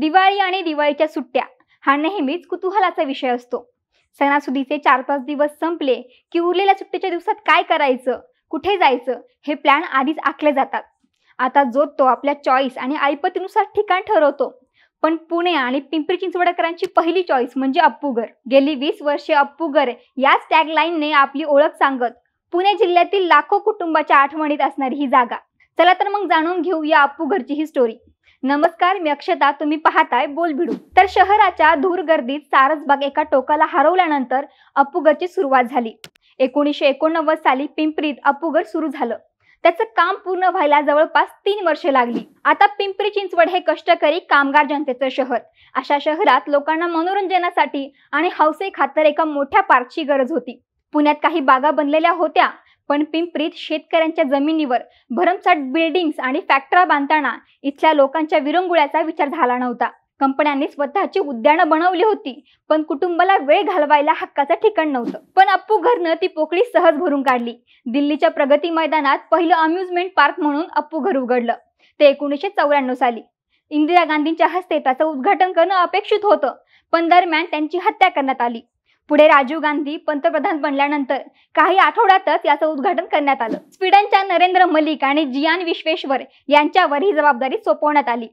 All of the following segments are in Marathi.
दिवाळी आणि दिवाळीच्या सुट्ट्या हा नेहमीच कुतुहलाचा विषय असतो सणासुदीचे चार पाच दिवस संपले की उरलेल्या सुट्टीच्या दिवसात काय करायचं कुठे जायचं हे प्लॅन आधीच आखले जातात आता जो तो आपल्या चॉईस आणि ऐपतीनुसार ठिकाण ठरवतो पण पुणे आणि पिंपरी चिंचवडकरांची पहिली चॉईस म्हणजे अप्पूगर गेली वीस वर्षे अप्पूगर याच टॅगलाईनने आपली ओळख सांगत पुणे जिल्ह्यातील लाखो कुटुंबाच्या आठवणीत असणारी ही जागा चला तर मग जाणून घेऊ या अप्पूगरची ही स्टोरी नमस्कार मी अक्षता तुम्ही पाहताय बोल भिडू तर शहराच्या धूर गर्दीत सारसबाग एका टोकाला हरवल्यानंतर अपुगरची सुरुवात झाली एकोणीसशे एकोणनव्वद साली पिंपरीत अपुगर सुरू झालं त्याचं काम पूर्ण व्हायला जवळपास तीन वर्षे लागली आता पिंपरी चिंचवड हे कष्टकरी कामगार जनतेचं शहर अशा शहरात लोकांना मनोरंजनासाठी आणि हौसे खातर एका मोठ्या पार्कची गरज होती पुण्यात काही बागा बनलेल्या होत्या पण पिंपरीत शेतकऱ्यांच्या जमिनीवर भरमसाट बिल्डिंग्स आणि फॅक्टऱ्या बांधताना इथल्या लोकांच्या विरंगुळ्याचा विचार झाला नव्हता कंपन्यांनी स्वतःची उद्यानं बनवली होती पण कुटुंबाला वेळ घालवायला हक्काचं ठिकाण नव्हतं पण अप्पू घरनं ती पोकळी सहज भरून काढली दिल्लीच्या प्रगती मैदानात पहिलं अम्युजमेंट पार्क म्हणून अप्पू घर उघडलं ते एकोणीसशे चौऱ्याण्णव साली इंदिरा गांधींच्या हस्ते त्याचं उद्घाटन करणं अपेक्षित होतं पण दरम्यान त्यांची हत्या करण्यात आली पुढे राजीव गांधी पंतप्रधान बनल्यानंतर काही आठवड्यातच याचं उद्घाटन करण्यात आलं स्वीडनच्या नरेंद्र मलिक आणि जियान विश्वेश्वर यांच्यावर ही जबाबदारी सोपवण्यात आली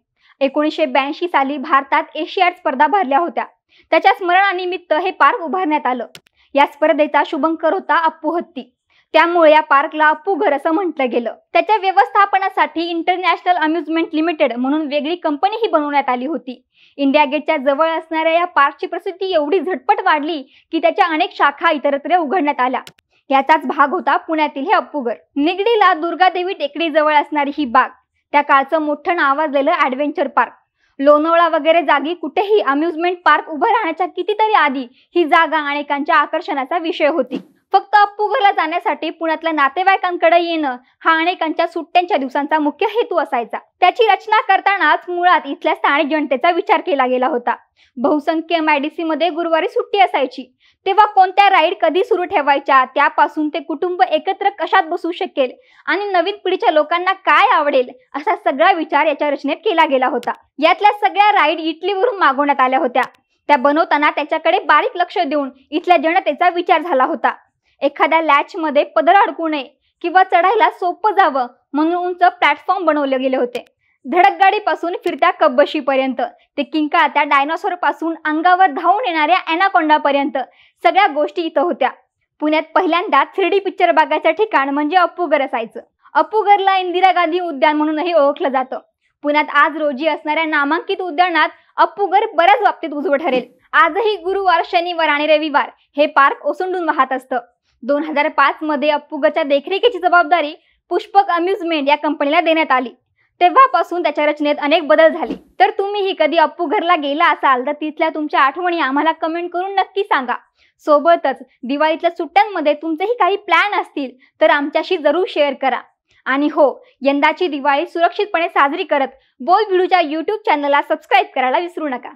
एकोणीसशे ब्याऐंशी साली भारतात एशियाड स्पर्धा भरल्या होत्या त्याच्या स्मरणानिमित्त हे पार्क उभारण्यात आलं या स्पर्धेचा शुभंकर होता अप्पू हत्ती त्यामुळे या पार्कला अप्पू घर असं म्हटलं गेलं त्याच्या व्यवस्थापनासाठी इंटरनॅशनल अम्युजमेंट लिमिटेड म्हणून वेगळी कंपनी ही बनवण्यात आली होती इंडिया गेटच्या जवळ असणाऱ्या या पार्कची प्रसिद्धी एवढी झटपट वाढली की त्याच्या अनेक शाखा इतरत्र उघडण्यात आल्या याचाच भाग होता पुण्यातील हे अप्पूगर निगडीला दुर्गादेवी जवळ असणारी ही बाग त्या काळचं मोठं नावाजलेलं ऍडव्हेंचर पार्क लोणावळा वगैरे जागी कुठेही अम्युजमेंट पार्क उभं राहण्याच्या कितीतरी आधी ही जागा अनेकांच्या आकर्षणाचा विषय होती फक्त घरला जाण्यासाठी पुण्यातल्या नातेवाईकांकडे येणं हा अनेकांच्या सुट्ट्यांच्या दिवसांचा मुख्य हेतू असायचा त्याची रचना करतानाच मुळात इथल्या स्थानिक जनतेचा विचार केला गेला होता बहुसंख्य मॅडिसी मध्ये गुरुवारी सुट्टी असायची तेव्हा कोणत्या राईड कधी सुरू ठेवायच्या त्यापासून ते कुटुंब एकत्र कशात बसू शकेल आणि नवीन पिढीच्या लोकांना काय आवडेल असा सगळा विचार याच्या रचनेत केला गेला होता यातल्या सगळ्या राईड इटलीवरून मागवण्यात आल्या होत्या त्या बनवताना त्याच्याकडे बारीक लक्ष देऊन इथल्या जनतेचा विचार झाला होता एखाद्या लॅचमध्ये पदर अडकू नये किंवा चढायला सोपं जावं म्हणून उंच प्लॅटफॉर्म बनवले गेले होते धडक पासून फिरत्या कब्बशीपर्यंत ते किंका त्या पासून अंगावर धावून येणाऱ्या पर्यंत सगळ्या गोष्टी इथं होत्या पुण्यात पहिल्यांदा थ्री डी पिक्चर बागाचं ठिकाण म्हणजे अप्पूगर असायचं अप्पूगरला इंदिरा गांधी उद्यान म्हणूनही ओळखलं जातं पुण्यात आज रोजी असणाऱ्या नामांकित उद्यानात अप्पूगर बऱ्याच बाबतीत उजवं ठरेल आजही गुरुवार शनिवार आणि रविवार हे पार्क ओसंडून वाहत असतं दोन हजार पाचमध्ये घरच्या देखरेखीची जबाबदारी पुष्पक अम्युजमेंट या कंपनीला देण्यात आली तेव्हापासून त्याच्या रचनेत अनेक बदल झाले तर तुम्हीही कधी अप्पूघरला गेला असाल तर तिथल्या तुमच्या आठवणी आम्हाला कमेंट करून नक्की सांगा सोबतच दिवाळीतल्या सुट्ट्यांमध्ये तुमचेही काही प्लॅन असतील तर आमच्याशी जरूर शेअर करा आणि हो यंदाची दिवाळी सुरक्षितपणे साजरी करत बोल व्हिडिओच्या युट्यूब चॅनलला सबस्क्राईब करायला विसरू नका